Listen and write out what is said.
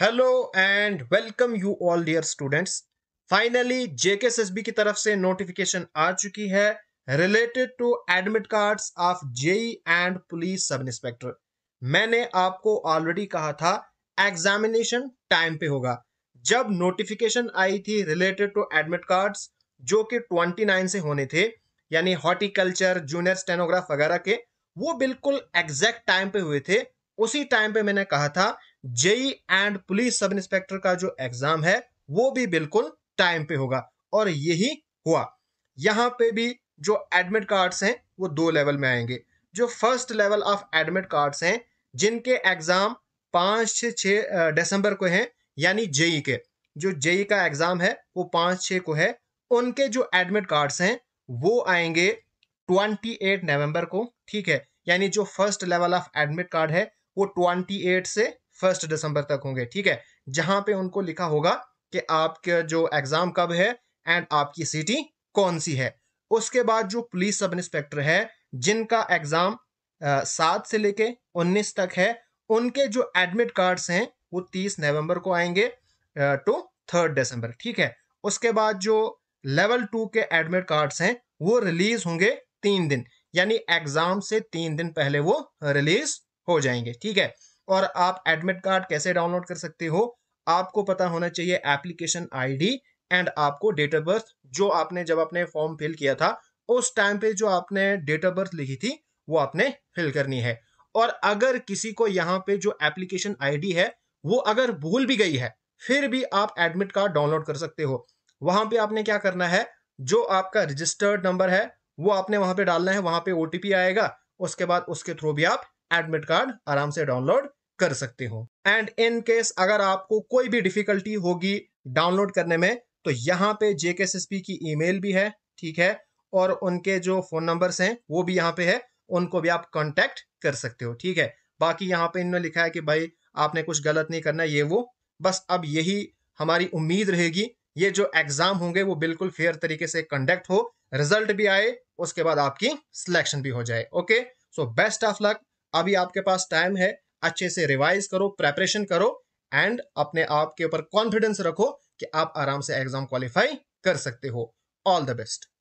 hello and welcome you all dear students finally JKSSB की तरफ से नोटिफिकेशन आ चुकी है related to admit cards of JE and police sub inspector मैंने आपको ऑलरेडी कहा था एग्जामिनेशन टाइम पे होगा जब नोटिफिकेशन आई थी रिलेटेड टू एडमिट कार्ड्स जो कि 29 से होने थे यानी हॉर्टिकल्चर जूनियर स्टेनोग्राफ वगैरह के वो बिल्कुल एग्जैक्ट टाइम पे हुए थे उसी टाइम पे मैंने कहा था JE and police sub inspector का जो एग्जाम है वो भी बिल्कुल टाइम पे होगा और यही हुआ यहाँ पे भी जो एडमिट कार्ड्स हैं वो दो लेवल में आएंगे जो first level of admit cards हैं जिनके एग्जाम पाँच से छः दिसंबर को हैं यानी जेई के जो जेई का एग्जाम है वो पाँच छः को है उनके जो एडमिट कार्ड्स हैं वो आएंगे ट्वेंटी एट नवम्बर को ठीक है यानी जो first level of admit card है वो ट्वेंटी एट से फर्स्ट दिसंबर तक होंगे ठीक है जहां पे उनको लिखा होगा कि आपके जो एग्जाम कब है एंड आपकी सिटी कौन सी है उसके बाद जो पुलिस सब इंस्पेक्टर है जिनका एग्जाम सात से लेके उन्नीस तक है उनके जो एडमिट कार्ड्स हैं वो तीस नवंबर को आएंगे टू थर्ड दिसंबर ठीक है उसके बाद जो लेवल टू के एडमिट कार्ड्स हैं वो रिलीज होंगे तीन दिन यानी एग्जाम से तीन दिन पहले वो रिलीज हो जाएंगे ठीक है और आप एडमिट कार्ड कैसे डाउनलोड कर सकते हो आपको पता होना चाहिए एप्लीकेशन आईडी एंड आपको डेट ऑफ बर्थ जो आपने जब आपने फॉर्म फिल किया था उस टाइम पे जो आपने डेट ऑफ बर्थ लिखी थी वो आपने फिल करनी है और अगर किसी को यहाँ पे जो एप्लीकेशन आईडी है वो अगर भूल भी गई है फिर भी आप एडमिट कार्ड डाउनलोड कर सकते हो वहां पे आपने क्या करना है जो आपका रजिस्टर्ड नंबर है वो आपने वहां पे डालना है वहां पे ओटीपी आएगा उसके बाद उसके थ्रू भी आप एडमिट कार्ड आराम से डाउनलोड कर सकते हो एंड इन केस अगर आपको कोई भी डिफिकल्टी होगी डाउनलोड करने में तो यहाँ पे जेके की ईमेल भी है ठीक है और उनके जो फोन नंबर्स हैं वो भी यहाँ पे है उनको भी आप कॉन्टेक्ट कर सकते हो ठीक है बाकी यहाँ पे इन्होंने लिखा है कि भाई आपने कुछ गलत नहीं करना ये वो बस अब यही हमारी उम्मीद रहेगी ये जो एग्जाम होंगे वो बिल्कुल फेयर तरीके से कंडक्ट हो रिजल्ट भी आए उसके बाद आपकी सिलेक्शन भी हो जाए okay so best of luck अभी आपके पास टाइम है अच्छे से रिवाइज करो प्रेपरेशन करो एंड अपने आप के ऊपर कॉन्फिडेंस रखो कि आप आराम से एग्जाम क्वालिफाई कर सकते हो ऑल द बेस्ट